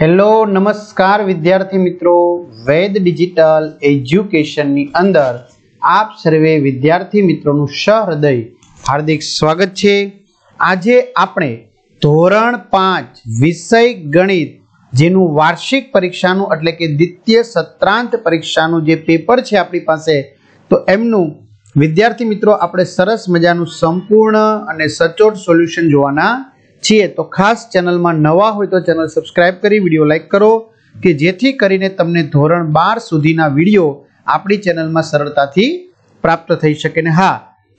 hello નમસ્કાર વિદ્યાર્થી મિત્રો વેદ ડિજિટલ એજ્યુકેશનની અંદર આપ સર્વે વિદ્યાર્થી મિત્રોનું સહૃદય હાર્દિક સ્વાગત છે આજે આપણે ધોરણ પાંચ વિષય ગણિત જેનું વાર્ષિક પરીક્ષાનું એટલે કે દ્વિતીય સત્રાંત પરીક્ષાનું જે પેપર છે આપણી પાસે તો એમનું વિદ્યાર્થી મિત્રો આપણે સરસ મજાનું સંપૂર્ણ અને સચોટ સોલ્યુશન જોવાના છીએ તો ખાસ ચેનલમાં નવા હોય તો ચેનલ સબસ્ક્રાઇબ કરી વિડીયો લાઇક કરો કે જેથી કરીને તમને ધોરણ બાર સુધીના વિડીયો આપણી ચેનલમાં સરળતાથી પ્રાપ્ત થઈ શકે ને હા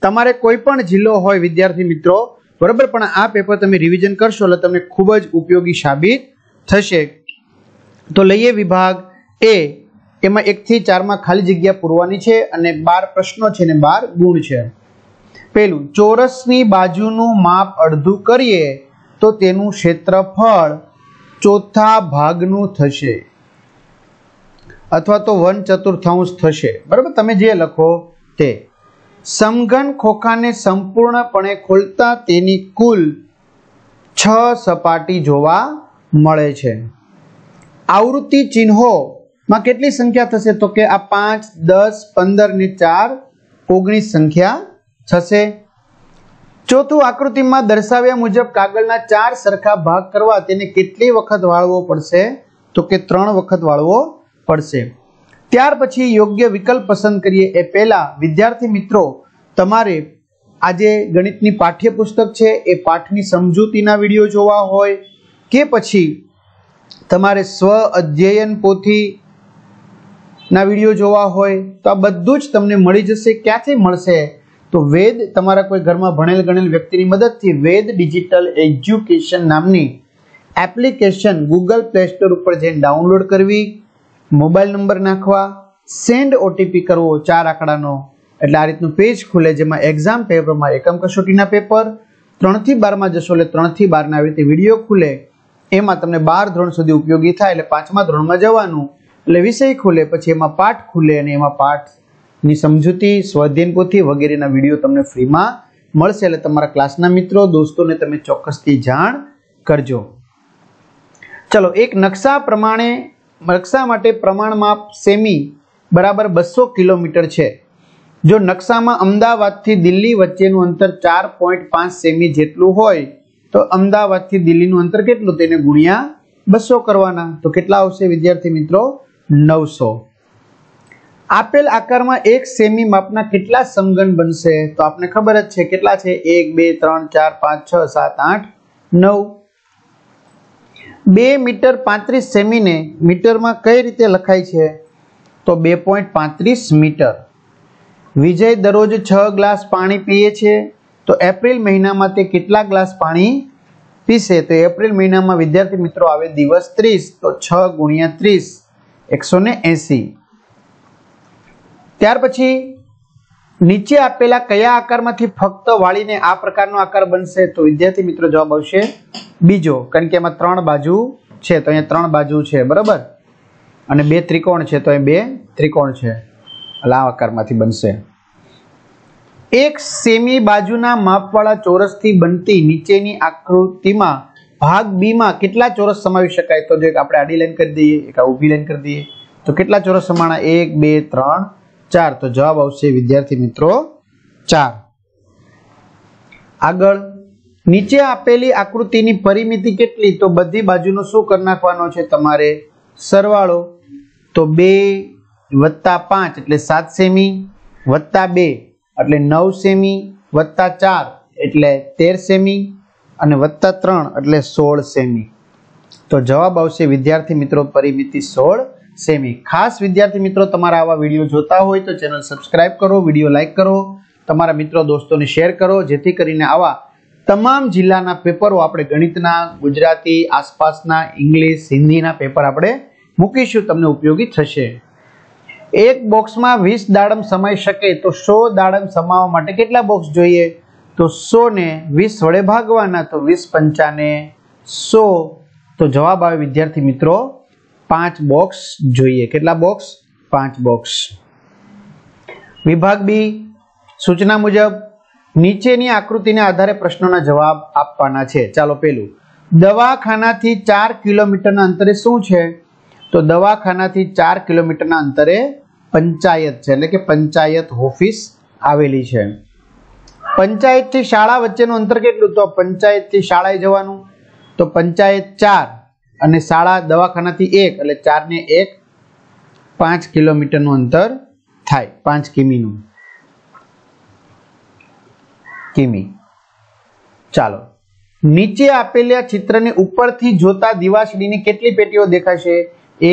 તમારે કોઈ પણ જિલ્લો હોય વિદ્યાર્થી મિત્રો બરાબર પણ આ પેપર તમે રિવિઝન કરશો એટલે તમને ખૂબ જ ઉપયોગી સાબિત થશે તો લઈએ વિભાગ એ એમાં એકથી ચારમાં ખાલી જગ્યા પૂરવાની છે અને બાર પ્રશ્નો છે ને બાર ગુણ છે પેલું ચોરસની બાજુનું માપ અડધું કરીએ તો તેનું ક્ષેત્રફળ ચોથા ભાગનું થશે અથવા તો વન ચતુર્થાંશ થશે બરાબર તમે જે લખો તે સમઘન ખોખાને સંપૂર્ણપણે ખોલતા તેની કુલ છ સપાટી જોવા મળે છે આવૃત્તિ ચિહ્નોમાં કેટલી સંખ્યા થશે તો કે આ પાંચ દસ પંદર ને ચાર ઓગણીસ સંખ્યા થશે ચોથું આકૃતિમાં દર્શાવ્યા મુજબ કાગળના ચાર સરખા ભાગ કરવા તેને કેટલી વખત વાળવો પડશે તો કે ત્રણ વખત વાળવો પડશે ત્યાર પછી યોગ્ય વિકલ્પ પસંદ કરીએ એ પહેલા વિદ્યાર્થી મિત્રો તમારે આજે ગણિતની પાઠ્યપુસ્તક છે એ પાઠની સમજૂતીના વિડીયો જોવા હોય કે પછી તમારે સ્વ અધ્યયન પોથી ના વિડીયો જોવા હોય તો આ બધું જ તમને મળી જશે ક્યાંથી મળશે તો વેદ તમારા કોઈ ઘરમાં ભણેલ ગણેલ વ્યક્તિની મદદથી વેદ ડિજિટલ એજ્યુકેશન નામની એપ્લિકેશન ગૂગલ પ્લે સ્ટોર ઉપર જઈને ડાઉનલોડ કરવી મોબાઈલ નંબર નાખવા સેન્ડ ઓટીપી કરવો ચાર આંકડાનો એટલે આ રીતનું પેજ ખુલે જેમાં એક્ઝામ પેપરમાં એકમ કસોટીના પેપર ત્રણથી બારમાં જશો એટલે ત્રણથી બારના આવી રીતે વિડીયો ખુલે એમાં તમને બાર ધોરણ સુધી ઉપયોગી થાય એટલે પાંચમા ધોરણમાં જવાનું એટલે વિષય ખુલે પછી એમાં પાઠ ખુલે અને એમાં પાઠ ની સમજૂતી સ્વાધ્યાયન પોથી વગેરેના વિડીયો તમને ફ્રીમાં મળશે એટલે તમારા ક્લાસના મિત્રો દોસ્તોને તમે ચોક્કસથી જાણ કરજો ચલો એક નકશા પ્રમાણે નકશા માટે પ્રમાણમાપ સેમી બરાબર બસો કિલોમીટર છે જો નકશામાં અમદાવાદથી દિલ્હી વચ્ચેનું અંતર ચાર પોઈન્ટ પાંચ સેમી જેટલું હોય તો અમદાવાદથી દિલ્હીનું અંતર કેટલું તેને ગુણ્યા બસો કરવાના તો કેટલા આવશે વિદ્યાર્થી મિત્રો નવસો આપેલ આકારમાં એક સેમી માપના કેટલા સમઘન બનશે તો આપને ખબર જ છે કેટલા છે એક બે ત્રણ ચાર પાંચ છ સાત આઠ નવ બે મીટર પાંત્રીસ સેમીને મીટરમાં કઈ રીતે લખાય છે તો બે પોઈન્ટ પાંત્રીસ મીટર વિજય દરરોજ છ ગ્લાસ પાણી પીએ છે તો એપ્રિલ મહિનામાં તે કેટલા ગ્લાસ પાણી પીશે તો એપ્રિલ મહિનામાં વિદ્યાર્થી મિત્રો આવે દિવસ ત્રીસ તો છ ગુણ્યા ત્રીસ એકસો ને એંસી ત્યાર પછી નીચે આપેલા કયા આકારમાંથી ફક્ત વાળીને આ પ્રકારનો આકાર બનશે તો વિદ્યાર્થી મિત્રો જવાબ આવશે બીજો કારણ કે એમાં ત્રણ બાજુ છે તો અહીંયા ત્રણ બાજુ છે બરાબર અને બે ત્રિકોણ છે તો અહીં બે ત્રિકોણ છે એટલે આ આકારમાંથી બનશે એક સેમી બાજુના માપવાળા ચોરસથી બનતી નીચેની આકૃતિમાં ભાગ બીમાં કેટલા ચોરસ સમાવી શકાય તો જે આપણે આડી લાઈન કરી દઈએ એક ઊભી લાઈન કરી દઈએ તો કેટલા ચોરસ સમાણા એક બે ત્રણ ચાર તો જવાબ આવશે વિદ્યાર્થી મિત્રો ચાર આગળ નીચે આપેલી આકૃતિની પરિમિતિ કેટલી તો બધી બાજુનો શું કરી નાખવાનો છે તમારે સરવાળો તો બે વત્તા પાંચ એટલે સાત સેમી વત્તા બે એટલે નવ સેમી વત્તા ચાર એટલે તેર સેમી અને વત્તા ત્રણ એટલે સોળ સેમી તો જવાબ આવશે વિદ્યાર્થી મિત્રો પરિમિતિ સોળ સેમી ખાસ વિદ્યાર્થી મિત્રો તમારા આવા વિડીયો જોતા હોય તો ચેનલ સબસ્ક્રાઇબ કરો વિડીયો લાઇક કરો તમારા મિત્રો દોસ્તોને શેર કરો જેથી કરીને આવા તમામ જિલ્લાના પેપરો આપણે ગણિતના ગુજરાતી આસપાસના ઇંગ્લિશ હિન્દીના પેપર આપણે મૂકીશું તમને ઉપયોગી થશે એક બોક્સમાં વીસ દાડમ સમાઈ શકે તો સો દાડમ સમાવવા માટે કેટલા બોક્સ જોઈએ તો સો ને વીસ વડે ભાગવાના તો વીસ પંચાને સો તો જવાબ આવે વિદ્યાર્થી મિત્રો પાંચ બોક્સ જોઈએ કેટલા બોક્સ પાંચ બોક્સ વિભાગ બી સૂચના મુજબ નીચેની આકૃતિને આધારે પ્રશ્નોના જવાબ આપવાના છે ચાલો પેલું દવાખાનાથી ચાર કિલોમીટરના અંતરે શું છે તો દવાખાનાથી ચાર કિલોમીટરના અંતરે પંચાયત છે એટલે કે પંચાયત ઓફિસ આવેલી છે પંચાયતથી શાળા વચ્ચેનું અંતર કેટલું તો પંચાયતથી શાળાએ જવાનું તો પંચાયત ચાર અને શાળા દવાખાનાથી એક એટલે ચારને એક પાંચ કિલોમીટરનું અંતર થાય પાંચ કિમીનું કિમી ચાલો નીચે આપેલા ચિત્રને ઉપરથી જોતા દિવાસળીની કેટલી પેટીઓ દેખાશે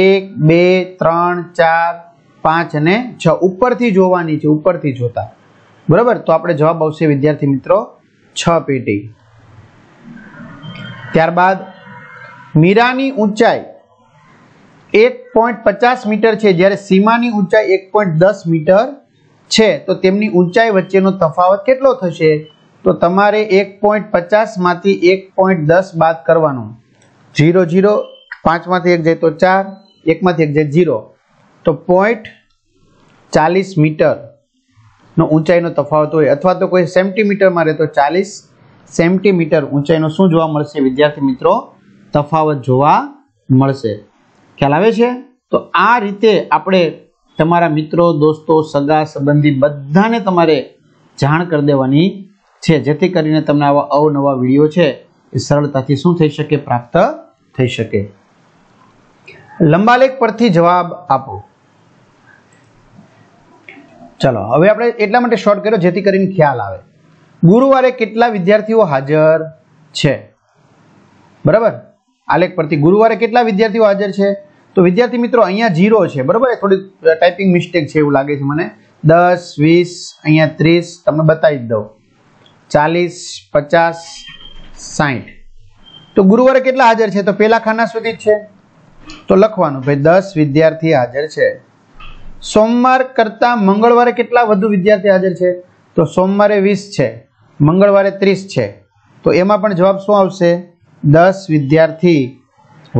એક બે ત્રણ ચાર પાંચ અને છ ઉપરથી જોવાની છે ઉપરથી જોતા બરાબર તો આપણે જવાબ આવશે વિદ્યાર્થી મિત્રો છ પેટી ત્યારબાદ મીરાની ઊંચાઈ એક પોઈન્ટ પચાસ મીટર છે જ્યારે સીમાની ઊંચાઈ એક પોઈન્ટ દસ મીટર છે તો તેમની ઊંચાઈ વચ્ચેનો તફાવત કેટલો થશે તો તમારે એક પોઈન્ટ પચાસમાંથી એક પોઈન્ટ દસ બાદ કરવાનું ઝીરો ઝીરો પાંચમાંથી એક જાય તો ચાર એકમાંથી એક જાય ઝીરો તો પોઈન્ટ ચાલીસ મીટરનો ઊંચાઈનો તફાવત હોય અથવા તો કોઈ સેન્ટીમીટરમાં રહે તો ચાલીસ સેન્ટીમીટર ઊંચાઈનો શું જોવા મળશે વિદ્યાર્થી મિત્રો તફાવત જોવા મળશે ખ્યાલ આવે છે તો આ રીતે આપણે તમારા મિત્રો દોસ્તો સગા સંબંધી બધાને તમારે જાણ કરી દેવાની છે જેથી કરીને તમને આવા અવનવા વિડીયો છે એ સરળતાથી શું થઈ શકે પ્રાપ્ત થઈ શકે લંબાલેખ પરથી જવાબ આપો ચલો હવે આપણે એટલા માટે શોર્ટ કર્યો જેથી કરીને ખ્યાલ આવે ગુરુવારે કેટલા વિદ્યાર્થીઓ હાજર છે બરાબર આલેખ પરથી ગુરુવારે કેટલા વિદ્યાર્થીઓ હાજર છે તો વિદ્યાર્થી મિત્રો અહીંયા જીરો છે બરોબર થોડી ટાઈપિંગ મિસ્ટેક છે એવું લાગે છે મને દસ વીસ અહીંયા ત્રીસ તમે બતાવી દો ચાલીસ પચાસ સાઠ તો ગુરુવારે કેટલા હાજર છે તો પહેલા ખાના સુધી છે તો લખવાનું ભાઈ દસ વિદ્યાર્થી હાજર છે સોમવાર કરતાં મંગળવારે કેટલા વધુ વિદ્યાર્થી હાજર છે તો સોમવારે વીસ છે મંગળવારે ત્રીસ છે તો એમાં પણ જવાબ શું આવશે દસ વિદ્યાર્થી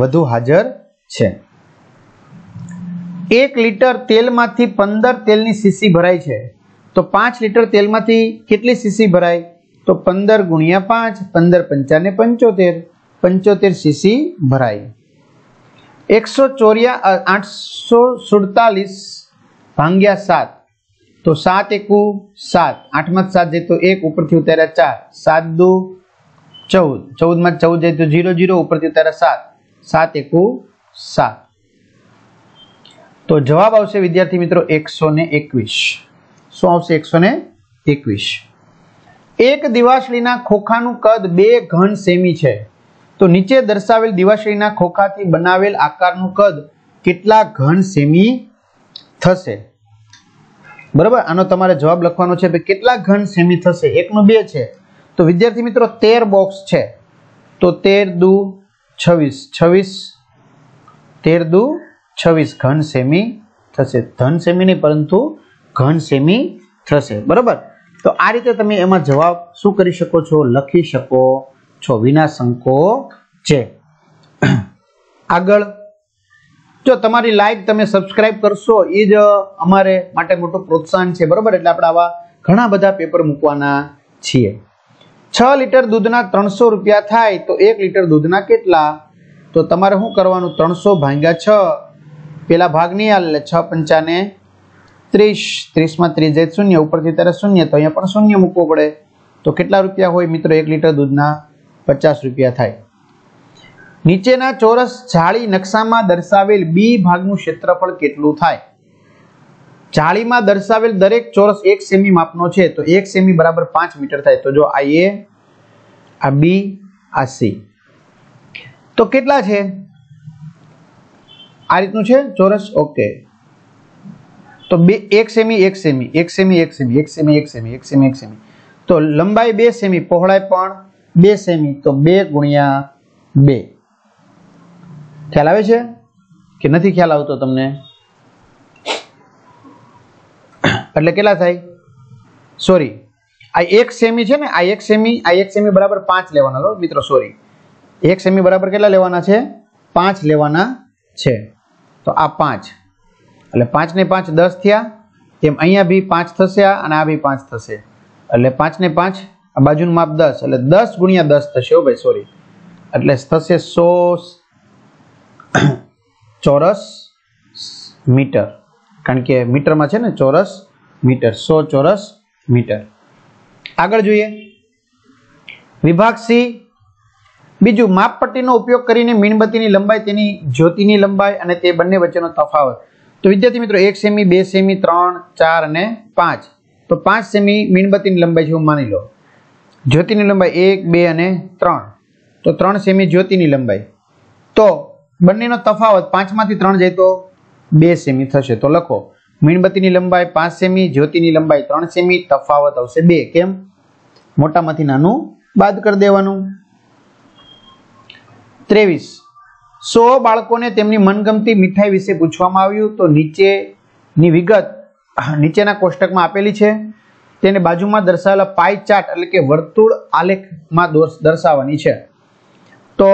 વધુ હાજર છે એક લીટર તેલમાંથી પંદર તેલની સીસી ભરાય છે તો પાંચ લીટર તેલમાંથી કેટલી સીસી ભરાય તો પંદર ગુણ્યા પાંચ પંદર પંચાને પંચોતેર પંચોતેર સીસી ભરાય એકસો ચોર્યા આઠસો સુડતાલીસ ભાંગ્યા સાત તો સાત એકુ સાત આઠમાં સાત જે તો એક ઉપરથી ઉતાર્યા ચાર સાત દુ ચૌદ ચૌદમાં ચૌદ જાય તો ઝીરો ઝીરો ઉપરથી તારે સાત સાત એકુ સાત તો જવાબ આવશે વિદ્યાર્થી મિત્રો એકસો ને એકવીસ શું આવશે એકસો ને એકવીસ એક દિવાસળીના ખોખાનું કદ બે ઘન સેમી છે તો નીચે દર્શાવેલ દિવાસળીના ખોખાથી બનાવેલ આકારનું કદ કેટલા ઘન સેમી થશે બરાબર આનો તમારે જવાબ લખવાનો છે કે કેટલા ઘન સેમી થશે એકનું બે છે તો વિદ્યાર્થી મિત્રો તેર બોક્સ છે તો તેર દુ છવ્વીસ છવ્વીસ તેર દુ છવ્વીસ ઘન સેમી થશે ધન સેમી નહીં પરંતુ ઘન સેમી થશે બરાબર તો આ રીતે તમે એમાં જવાબ શું કરી શકો છો લખી શકો છો વિના છે આગળ જો તમારી લાઈક તમે સબસ્ક્રાઇબ કરશો એ જ અમારે માટે મોટું પ્રોત્સાહન છે બરાબર એટલે આપણે આવા ઘણા બધા પેપર મૂકવાના છીએ છ લીટર દૂધના ત્રણસો રૂપિયા થાય તો એક લીટર દૂધના કેટલા તો તમારે શું કરવાનું ત્રણસો ભાંગ્યા છ પેલા ભાગ નહીં હાલે છ પંચાને ત્રીસ ત્રીસમાં ત્રીસ જાય શૂન્ય ઉપરથી ત્યારે શૂન્ય તો અહીંયા પણ શૂન્ય મૂકવો પડે તો કેટલા રૂપિયા હોય મિત્રો એક લીટર દૂધના પચાસ રૂપિયા થાય નીચેના ચોરસ જાળી નકશામાં દર્શાવેલ બી ભાગનું ક્ષેત્રફળ કેટલું થાય જાળીમાં દર્શાવેલ દરેક ચોરસ એક સેમી માપનો છે તો એક સેમી બરાબર પાંચ મીટર થાય તો જો આ એ આ બી આ સી તો કેટલા છે આ રીતનું છે ચોરસ ઓકે તો બે એક સેમી એક સેમી એક સેમી એક સેમી એક સેમી એક સેમી એક સેમી એક સેમી તો લંબાઈ બે સેમી પહોળાઈ પણ બે સેમી તો બે ગુણ્યા બે ખ્યાલ આવે છે કે નથી ખ્યાલ આવતો તમને એટલે કેટલા થાય સોરી આ એક સેમી છે ને આ એક સેમી આ એક સેમી બરાબર પાંચ લેવાના લો મિત્રો સોરી એક સેમી બરાબર કેટલા લેવાના છે પાંચ લેવાના છે તો આ પાંચ એટલે પાંચને પાંચ દસ થયા તેમ અહીંયા બી પાંચ થશે આ અને આ બી પાંચ થશે એટલે પાંચને પાંચ આ બાજુનું માપ દસ એટલે દસ ગુણ્યા દસ થશે હો ભાઈ સોરી એટલે થશે સો ચોરસ મીટર કારણ કે મીટરમાં છે ને ચોરસ મીટર સો ચોરસ મીટર આગળ જોઈએ વિભાગ સી બીજું માપપટ્ટીનો ઉપયોગ કરીને મીણબત્તીની લંબાઈ તેની જ્યોતિની લંબાઈ અને તે બંને વચ્ચેનો તફાવત તો વિદ્યાર્થી મિત્રો એક સેમી બે સેમી ત્રણ ચાર અને પાંચ તો પાંચ સેમી મીણબત્તીની લંબાઈ છે એવું માની લો જ્યોતિની લંબાઈ એક બે અને ત્રણ તો ત્રણ સેમી જ્યોતિની લંબાઈ તો બંનેનો તફાવત પાંચમાંથી ત્રણ જાય તો બે સેમી થશે તો લખો મીણબત્તીની લંબાઈ પાંચ સેમી જ્યોતિની લંબાઈ ત્રણ સેમી તફાવત આવશે બે કેમ મોટામાંથી નાનું બાદ કરી દેવાનું ત્રેવીસ સો બાળકોને તેમની મનગમતી મીઠાઈ વિશે પૂછવામાં આવ્યું તો નીચેની વિગત નીચેના કોષ્ટકમાં આપેલી છે તેને બાજુમાં દર્શાવેલા પાઈ ચાર્ટ એટલે કે વર્તુળ આલેખમાં દર્શાવવાની છે તો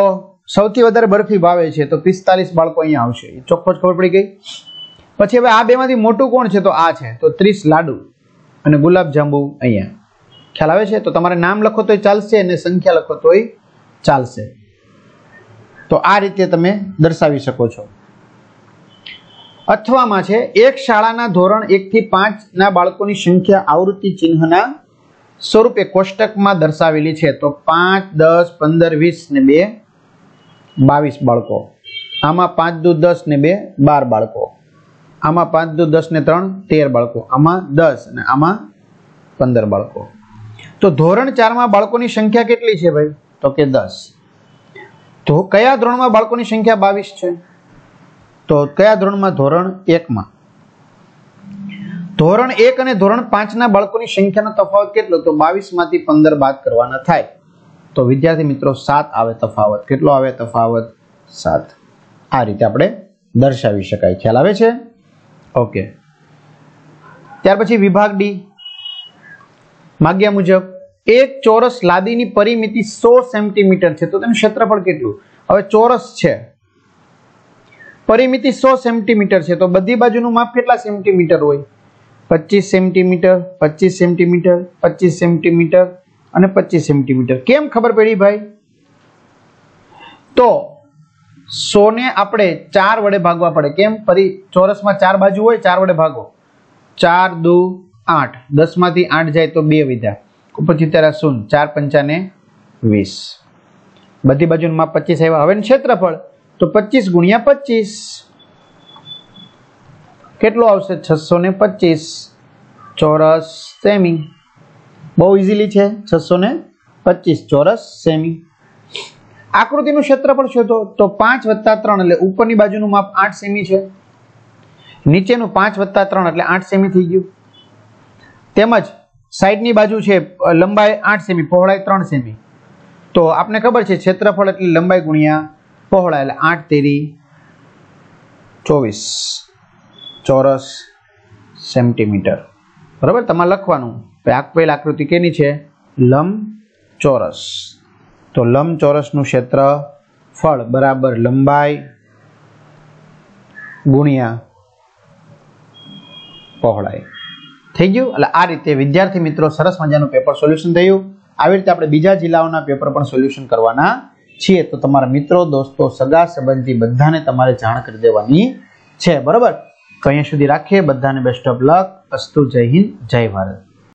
સૌથી વધારે બરફી ભાવે છે તો પિસ્તાલીસ બાળકો અહીંયા આવશે ચોખ્ખો જ ખબર પડી ગઈ પછી હવે આ બેમાંથી મોટું કોણ છે તો આ છે તો ત્રીસ લાડુ અને ગુલાબજાંબુ અહીંયા ખ્યાલ આવે છે તો તમારે નામ લખો તોય ચાલશે અને સંખ્યા લખો તોય ચાલશે તો આ રીતે તમે દર્શાવી શકો છો અથવામાં છે એક શાળાના ધોરણ એકથી પાંચના બાળકોની સંખ્યા આવૃત્તિ ચિહ્નના સ્વરૂપે કોષ્ટકમાં દર્શાવેલી છે તો પાંચ દસ પંદર વીસ ને બે બાવીસ બાળકો આમાં પાંચ દુ દસ ને બે બાર બાળકો આમાં પાંચ દુ દસ ને ત્રણ તેર બાળકો આમાં દસ અને આમાં પંદર બાળકો તો ધોરણ ચારમાં બાળકોની સંખ્યા કેટલી છે ભાઈ તો કે દસ તો કયા ધોરણમાં બાળકોની સંખ્યા બાવીસ છે તો કયા ધોરણમાં ધોરણ એકમાં ધોરણ એક અને ધોરણ પાંચના બાળકોની સંખ્યાનો તફાવત કેટલો તો બાવીસમાંથી પંદર બાદ કરવાના થાય તો વિદ્યાર્થી મિત્રો સાત આવે તફાવત કેટલો આવે તફાવત સાત આ રીતે આપણે દર્શાવી શકાય ખ્યાલ આવે છે ઓકે ત્યાર પછી વિભાગ ડી માગ્યા મુજબ એક ચોરસ લાદીની પરિમિતિ સો સેન્ટીમીટર છે તો તેનું ક્ષેત્રફળ કેટલું હવે ચોરસ છે પરિમિતિ સો સેન્ટીમીટર છે તો બધી બાજુનું માપ કેટલા સેન્ટીમીટર હોય પચીસ સેન્ટીમીટર પચીસ સેન્ટીમીટર પચીસ સેન્ટીમીટર અને પચીસ સેન્ટીમીટર કેમ ખબર પડી ભાઈ તો સોને આપણે ચાર વડે ભાગવા પડે કેમ ફરી ચોરસમાં ચાર બાજુ હોય ચાર વડે ભાગો ચાર દુ આઠ દસમાંથી આઠ જાય તો બે વિધા પછી તેરા શૂન ચાર પંચાને વીસ બધી બાજુનું માપ પચીસ આવ્યા હવે ક્ષેત્રફળ તો પચીસ ગુણ્યા પચીસ કેટલો આવશે છસો ને પચીસ ચોરસ સેમી બહુ ઇઝીલી છે છસો ને પચીસ ચોરસ સેમી આકૃતિનું ક્ષેત્રફળ શોધો તો પાંચ વત્તા ત્રણ એટલે ઉપરની બાજુનું માપ આઠ સેમી છે નીચેનું પાંચ વત્તા ત્રણ એટલે આઠ સેમી થઈ ગયું તેમજ સાઈડની બાજુ છે લંબાઈ આઠ સેમી પહોળાઈ ત્રણ સેમી તો આપને ખબર છે ક્ષેત્રફળ એટલે લંબાઈ ગુણ્યા પહોળા એટલે આઠ તેરી ચોવીસ ચોરસ સેન્ટીમીટર બરાબર તમારે લખવાનું પહેલા આકૃતિ કેની છે લંબ ચોરસ તો લંબચોરસનું ક્ષેત્રફળ બરાબર લંબાઈ ગુણ્યા પહોળાઈ થઈ ગયું એટલે આ રીતે વિદ્યાર્થી મિત્રો સરસ મજાનું પેપર સોલ્યુશન થયું આવી રીતે આપણે બીજા જિલ્લાઓના પેપર પણ સોલ્યુશન કરવાના છીએ તો તમારા મિત્રો દોસ્તો સગા સંબંધી બધાને તમારે જાણ કરી દેવાની છે બરાબર તો અહીંયા સુધી રાખીએ બધાને બેસ્ટ ઓફ લક અસ્તુ જય હિન્દ જય ભારત